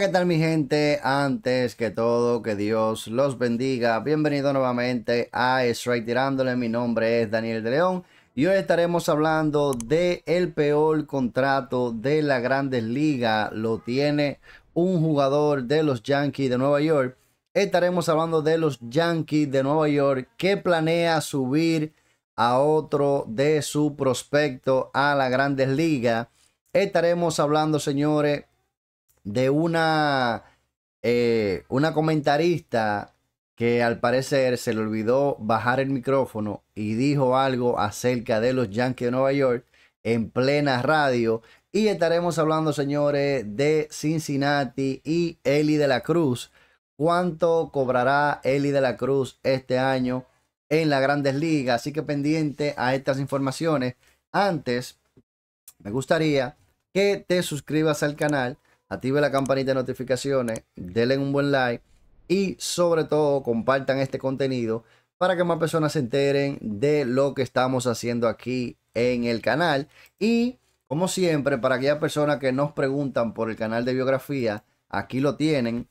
¿qué tal mi gente? Antes que todo, que Dios los bendiga. Bienvenido nuevamente a Strike Tirándole. Mi nombre es Daniel de León y hoy estaremos hablando de el peor contrato de la Grandes Ligas. Lo tiene un jugador de los Yankees de Nueva York. Estaremos hablando de los Yankees de Nueva York que planea subir a otro de su prospecto a la Grandes Ligas. Estaremos hablando, señores, de una, eh, una comentarista que al parecer se le olvidó bajar el micrófono y dijo algo acerca de los Yankees de Nueva York en plena radio. Y estaremos hablando, señores, de Cincinnati y Eli de la Cruz. ¿Cuánto cobrará Eli de la Cruz este año en las grandes ligas? Así que pendiente a estas informaciones. Antes, me gustaría que te suscribas al canal active la campanita de notificaciones, denle un buen like y sobre todo compartan este contenido para que más personas se enteren de lo que estamos haciendo aquí en el canal. Y como siempre, para aquellas personas que nos preguntan por el canal de biografía, aquí lo tienen,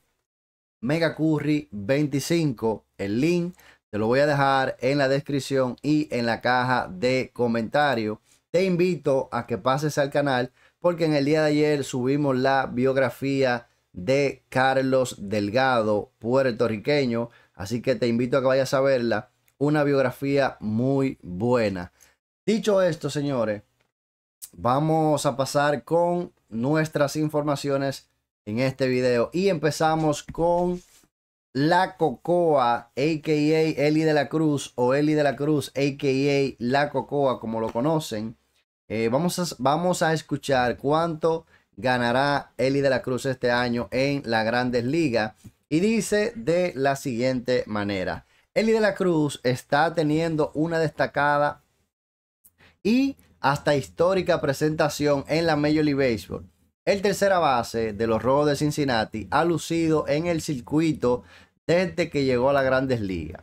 Mega Curry 25, el link. Te lo voy a dejar en la descripción y en la caja de comentarios. Te invito a que pases al canal porque en el día de ayer subimos la biografía de Carlos Delgado, puertorriqueño, así que te invito a que vayas a verla, una biografía muy buena. Dicho esto, señores, vamos a pasar con nuestras informaciones en este video y empezamos con la Cocoa, a.k.a. Eli de la Cruz o Eli de la Cruz, a.k.a. La Cocoa, como lo conocen. Eh, vamos, a, vamos a escuchar cuánto ganará Eli de la Cruz este año en la Grandes Ligas. Y dice de la siguiente manera. Eli de la Cruz está teniendo una destacada y hasta histórica presentación en la Major League Baseball. El tercera base de los robos de Cincinnati ha lucido en el circuito desde que llegó a la grandes ligas.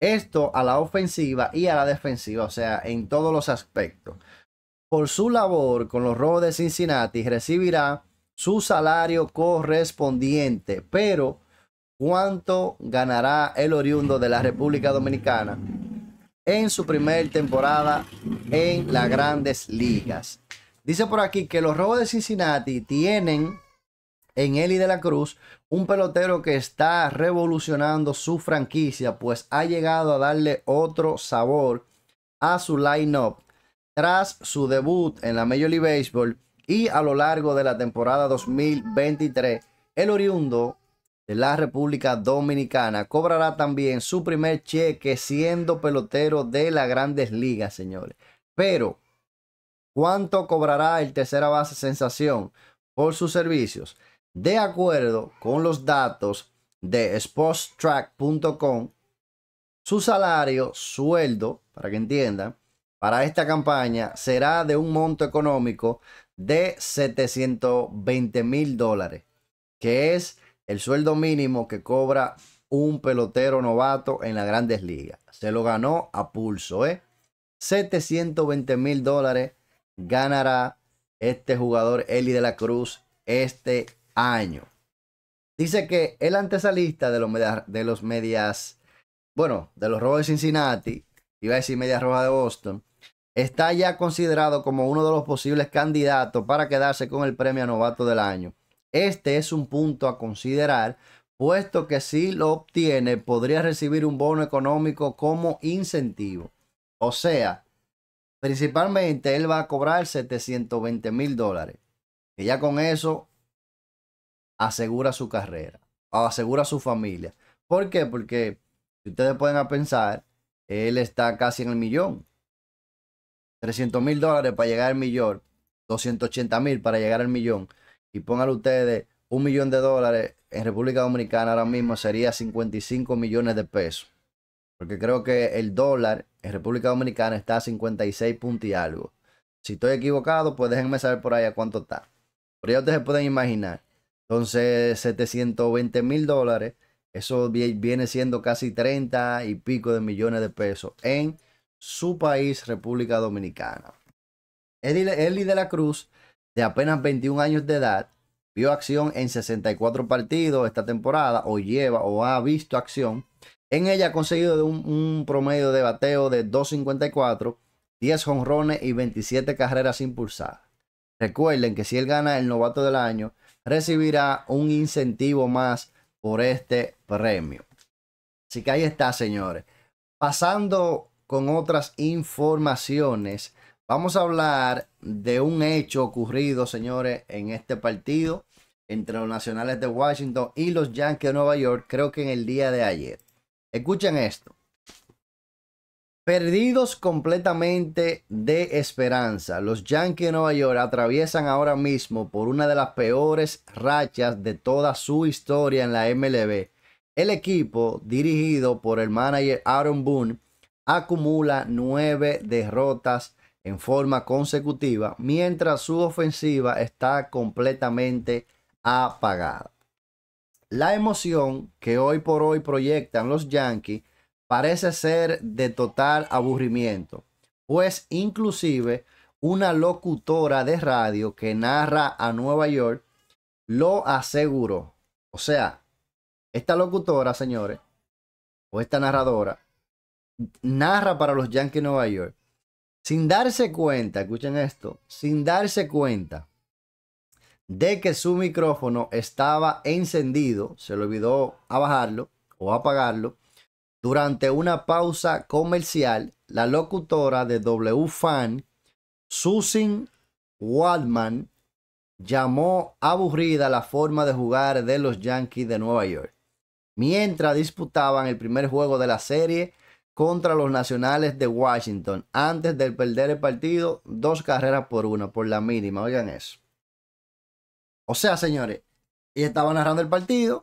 Esto a la ofensiva y a la defensiva, o sea, en todos los aspectos por su labor con los robos de Cincinnati recibirá su salario correspondiente, pero ¿cuánto ganará el oriundo de la República Dominicana en su primer temporada en las grandes ligas? Dice por aquí que los robos de Cincinnati tienen en Eli de la Cruz, un pelotero que está revolucionando su franquicia, pues ha llegado a darle otro sabor a su line-up tras su debut en la Major League Baseball y a lo largo de la temporada 2023, el oriundo de la República Dominicana cobrará también su primer cheque siendo pelotero de las grandes ligas, señores. Pero, ¿cuánto cobrará el tercera base sensación por sus servicios? De acuerdo con los datos de sportstrack.com, su salario, sueldo, para que entiendan, para esta campaña será de un monto económico de 720 mil dólares, que es el sueldo mínimo que cobra un pelotero novato en las grandes ligas. Se lo ganó a pulso, ¿eh? 720 mil dólares ganará este jugador Eli de la Cruz este año. Dice que el antesalista de los, de los medias, bueno, de los rojos de Cincinnati, iba a decir medias rojas de Boston, está ya considerado como uno de los posibles candidatos para quedarse con el premio Novato del Año. Este es un punto a considerar, puesto que si lo obtiene podría recibir un bono económico como incentivo. O sea, principalmente él va a cobrar 720 mil dólares, que ya con eso asegura su carrera, asegura su familia. ¿Por qué? Porque si ustedes pueden pensar, él está casi en el millón. 300 mil dólares para llegar al millón, 280 mil para llegar al millón, y pónganle ustedes un millón de dólares en República Dominicana ahora mismo sería 55 millones de pesos. Porque creo que el dólar en República Dominicana está a 56 puntos y algo. Si estoy equivocado, pues déjenme saber por ahí a cuánto está. Pero ya ustedes se pueden imaginar. Entonces, 720 mil dólares, eso viene siendo casi 30 y pico de millones de pesos en su país, República Dominicana. Eli de la Cruz, de apenas 21 años de edad, vio acción en 64 partidos esta temporada o lleva o ha visto acción. En ella ha conseguido un, promedio de bateo de 254, 10 jonrones y 27 carreras impulsadas. Recuerden que si él gana el novato del año, recibirá un incentivo más por este premio. Así que ahí está, señores. Pasando con otras informaciones. Vamos a hablar de un hecho ocurrido, señores, en este partido entre los Nacionales de Washington y los Yankees de Nueva York, creo que en el día de ayer. Escuchen esto. Perdidos completamente de esperanza, los Yankees de Nueva York atraviesan ahora mismo por una de las peores rachas de toda su historia en la MLB. El equipo, dirigido por el manager Aaron Boone, acumula nueve derrotas en forma consecutiva, mientras su ofensiva está completamente apagada. La emoción que hoy por hoy proyectan los Yankees parece ser de total aburrimiento, pues inclusive una locutora de radio que narra a Nueva York lo aseguró. O sea, esta locutora, señores, o esta narradora, narra para los Yankees de Nueva York. Sin darse cuenta, escuchen esto, sin darse cuenta de que su micrófono estaba encendido, se le olvidó a bajarlo o apagarlo, durante una pausa comercial, la locutora de WFAN, Susan Waldman, llamó aburrida la forma de jugar de los Yankees de Nueva York, mientras disputaban el primer juego de la serie contra los Nacionales de Washington antes de perder el partido, dos carreras por una, por la mínima, oigan eso. O sea, señores, y estaba narrando el partido,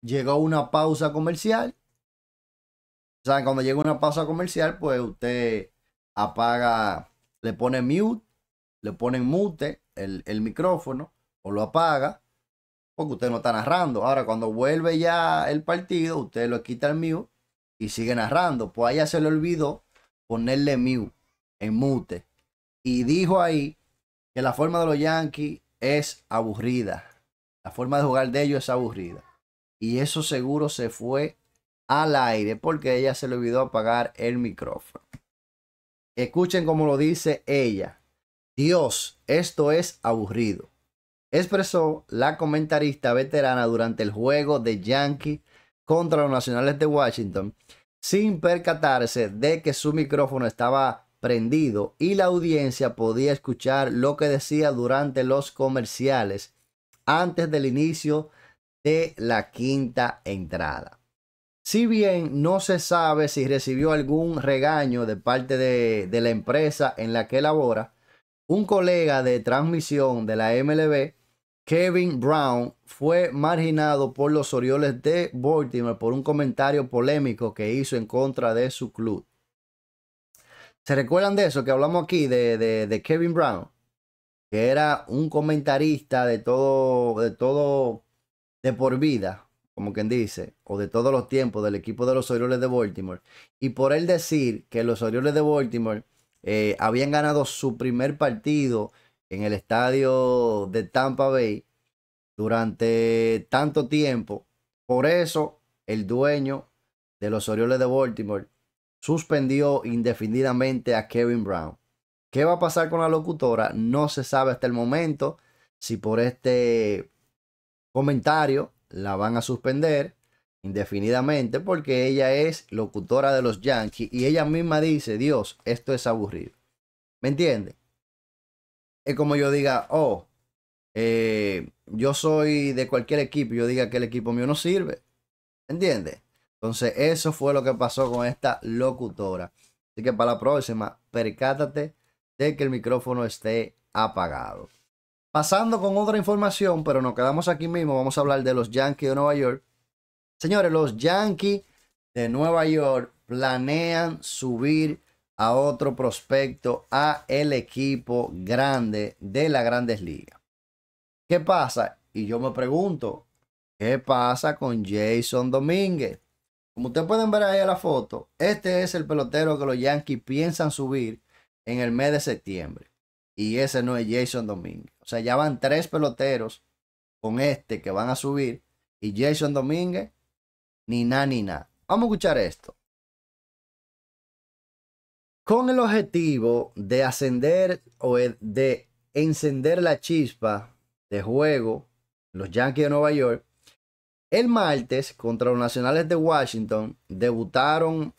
llegó una pausa comercial. O sea, cuando llega una pausa comercial, pues usted apaga, le pone mute, le pone mute el, el micrófono o lo apaga, porque usted no está narrando. Ahora, cuando vuelve ya el partido, usted lo quita el mute y sigue narrando. Pues a ella se le olvidó ponerle mute en mute. Y dijo ahí que la forma de los Yankees es aburrida. La forma de jugar de ellos es aburrida. Y eso seguro se fue al aire porque ella se le olvidó apagar el micrófono. Escuchen cómo lo dice ella. Dios, esto es aburrido. Expresó la comentarista veterana durante el juego de Yankee contra los Nacionales de Washington sin percatarse de que su micrófono estaba prendido y la audiencia podía escuchar lo que decía durante los comerciales antes del inicio de la quinta entrada. Si bien no se sabe si recibió algún regaño de parte de, la empresa en la que labora, un colega de transmisión de la MLB Kevin Brown fue marginado por los Orioles de Baltimore por un comentario polémico que hizo en contra de su club. ¿Se recuerdan de eso que hablamos aquí de, de, Kevin Brown? Que era un comentarista de todo, de todo, de por vida, como quien dice, o de todos los tiempos del equipo de los Orioles de Baltimore. Y por él decir que los Orioles de Baltimore eh, habían ganado su primer partido en el estadio de Tampa Bay durante tanto tiempo. Por eso el dueño de los Orioles de Baltimore suspendió indefinidamente a Kevin Brown. ¿Qué va a pasar con la locutora? No se sabe hasta el momento si por este comentario la van a suspender indefinidamente porque ella es locutora de los Yankees y ella misma dice, Dios, esto es aburrido. ¿Me entiendes? es como yo diga, oh, eh, yo soy de cualquier equipo, yo diga que el equipo mío no sirve. ¿Entiendes? Entonces, eso fue lo que pasó con esta locutora. Así que para la próxima, percátate de que el micrófono esté apagado. Pasando con otra información, pero nos quedamos aquí mismo, vamos a hablar de los Yankees de Nueva York. Señores, los Yankees de Nueva York planean subir a otro prospecto a el equipo grande de la grandes ligas. ¿Qué pasa? Y yo me pregunto, ¿qué pasa con Jason Domínguez? Como ustedes pueden ver ahí en la foto, este es el pelotero que los Yankees piensan subir en el mes de septiembre. Y ese no es Jason Domínguez. O sea, ya van tres peloteros con este que van a subir. Y Jason Domínguez, ni nada, ni nada. Vamos a escuchar esto con el objetivo de ascender o e, de encender la chispa de juego los Yankees de Nueva York. El martes contra los Nacionales de Washington debutaron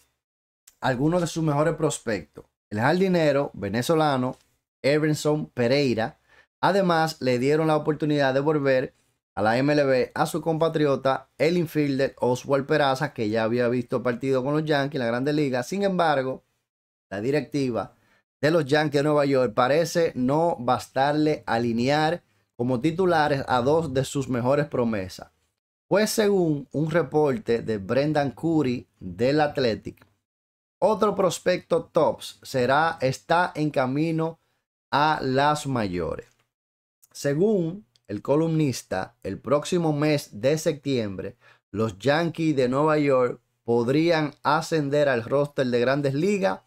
algunos de sus mejores prospectos. El jardinero venezolano Everson Pereira. Además, le dieron la oportunidad de volver a la MLB a su compatriota, el infielder Oswald Peraza, que ya había visto partido con los Yankees en la Grande Liga. Sin embargo, la directiva de los Yankees de Nueva York parece no bastarle alinear como titulares a dos de sus mejores promesas. Pues según un reporte de Brendan Curry del Athletic, otro prospecto tops será, está en camino a las mayores. Según el columnista, el próximo mes de septiembre, los Yankees de Nueva York podrían ascender al roster de grandes ligas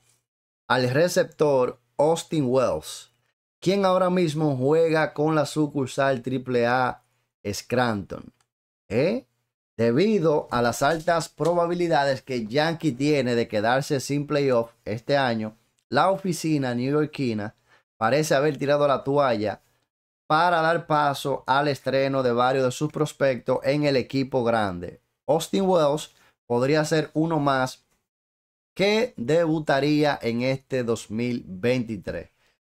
al receptor Austin Wells, quien ahora mismo juega con la sucursal AAA Scranton. ¿eh? Debido a las altas probabilidades que Yankee tiene de quedarse sin playoff este año, la oficina neoyorquina parece haber tirado la toalla para dar paso al estreno de varios de sus prospectos en el equipo grande. Austin Wells podría ser uno más que debutaría en este 2023.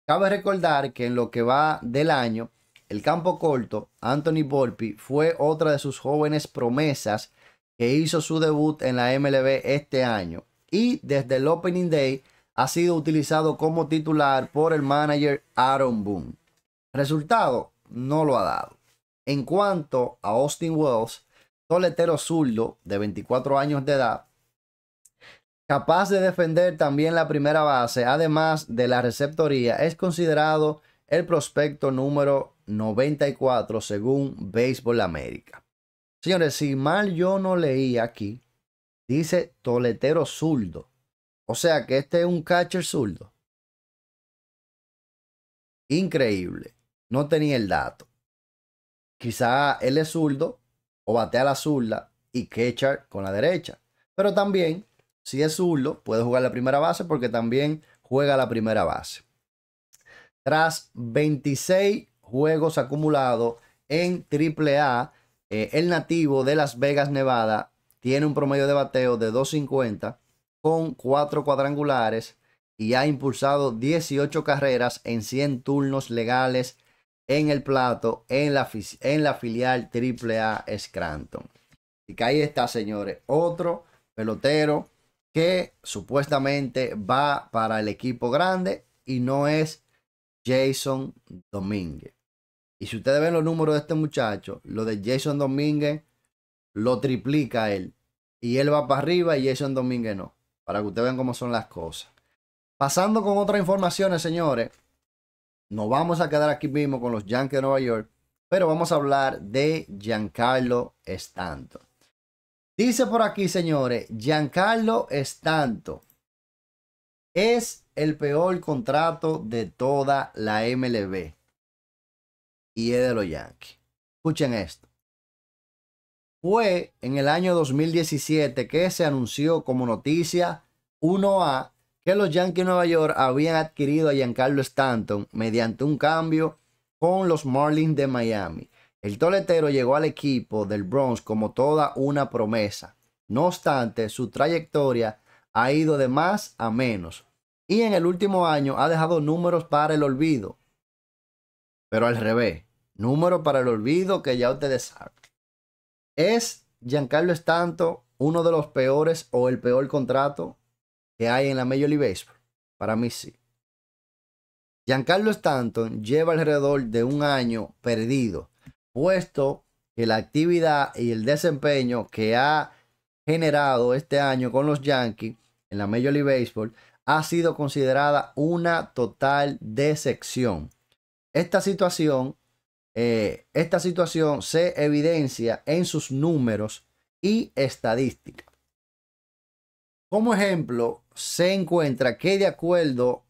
Cabe recordar que en lo que va del año, el campo corto, Anthony Volpi, fue otra de sus jóvenes promesas que hizo su debut en la MLB este año y desde el Opening Day ha sido utilizado como titular por el manager Aaron Boone. Resultado, no lo ha dado. En cuanto a Austin Wells, toletero zurdo de 24 años de edad, Capaz de defender también la primera base, además de la receptoría, es considerado el prospecto número 94 según Baseball América. Señores, si mal yo no leí aquí, dice toletero zurdo. O sea que este es un catcher zurdo. Increíble. No tenía el dato. Quizá él es zurdo o batea la zurda y catcher con la derecha. Pero también si es zurdo, puede jugar la primera base porque también juega la primera base. Tras 26 juegos acumulados en AAA, eh, el nativo de Las Vegas, Nevada, tiene un promedio de bateo de 250 con 4 cuadrangulares y ha impulsado 18 carreras en 100 turnos legales en el plato en la, en la filial AAA Scranton. Y que ahí está, señores, otro pelotero que supuestamente va para el equipo grande y no es Jason Domínguez. Y si ustedes ven los números de este muchacho, lo de Jason Domínguez lo triplica él. Y él va para arriba y Jason Domínguez no. Para que ustedes vean cómo son las cosas. Pasando con otras informaciones, señores. Nos vamos a quedar aquí mismo con los Yankees de Nueva York. Pero vamos a hablar de Giancarlo Stanton. Dice por aquí, señores, Giancarlo Stanton es el peor contrato de toda la MLB. Y es de los Yankees. Escuchen esto. Fue en el año 2017 que se anunció como noticia 1A que los Yankees de Nueva York habían adquirido a Giancarlo Stanton mediante un cambio con los Marlins de Miami. El toletero llegó al equipo del Bronx como toda una promesa. No obstante, su trayectoria ha ido de más a menos y en el último año ha dejado números para el olvido. Pero al revés, números para el olvido que ya ustedes saben. ¿Es Giancarlo Stanton uno de los peores o el peor contrato que hay en la Major League Baseball? Para mí sí. Giancarlo Stanton lleva alrededor de un año perdido puesto que la actividad y el desempeño que ha generado este año con los Yankees en la Major League Baseball ha sido considerada una total decepción. Esta situación, eh, esta situación se evidencia en sus números y estadísticas. Como ejemplo, se encuentra que de acuerdo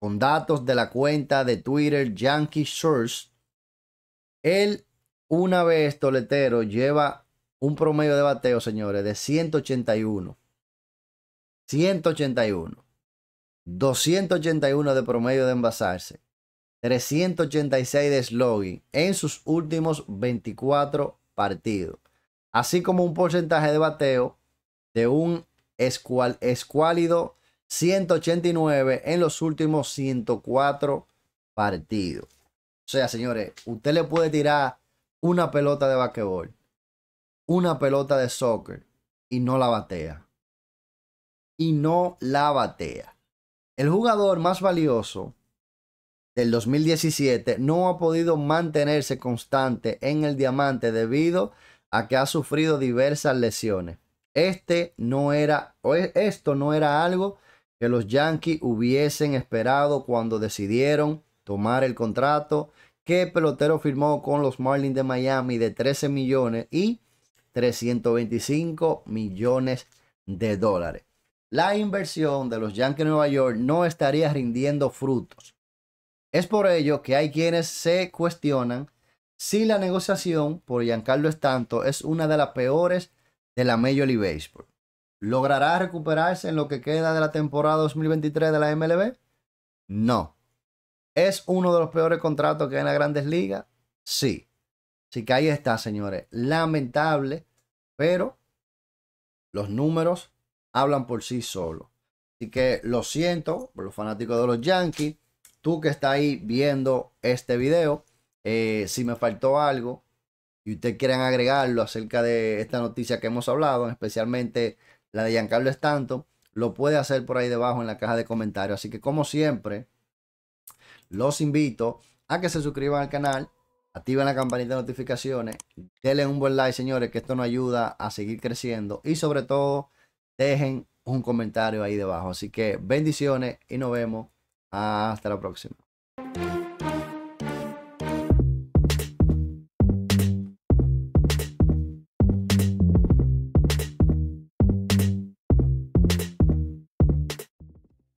con datos de la cuenta de Twitter Yankee Source, él, una vez toletero, lleva un promedio de bateo, señores, de 181. 181. 281 de promedio de envasarse. 386 de slogan en sus últimos 24 partidos. Así como un porcentaje de bateo de un escuálido 189 en los últimos 104 partidos. O sea, señores, usted le puede tirar una pelota de basquetbol, una pelota de soccer y no la batea. Y no la batea. El jugador más valioso del 2017 no ha podido mantenerse constante en el diamante debido a que ha sufrido diversas lesiones. Este no era, e, esto no era algo que los Yankees hubiesen esperado cuando decidieron tomar el contrato que pelotero firmó con los Marlins de Miami de 13 millones y 325 millones de dólares. La inversión de los Yankees de Nueva York no estaría rindiendo frutos. Es por ello que hay quienes se cuestionan si la negociación por Giancarlo Stanton es una de las peores de la Major League Baseball. ¿Logrará recuperarse en lo que queda de la temporada 2023 de la MLB? No. ¿Es uno de los peores contratos que hay en las grandes ligas? Sí. Así que ahí está, señores. Lamentable, pero los números hablan por sí solos. Así que lo siento por los fanáticos de los Yankees. Tú que estás ahí viendo este video, eh, si me faltó algo y ustedes quieran agregarlo acerca de esta noticia que hemos hablado, especialmente la de Giancarlo Stanton, lo puede hacer por ahí debajo en la caja de comentarios. Así que como siempre, los invito a que se suscriban al canal, activen la campanita de notificaciones, denle un buen like, señores, que esto nos ayuda a seguir creciendo y sobre todo dejen un comentario ahí debajo. Así que bendiciones y nos vemos hasta la próxima.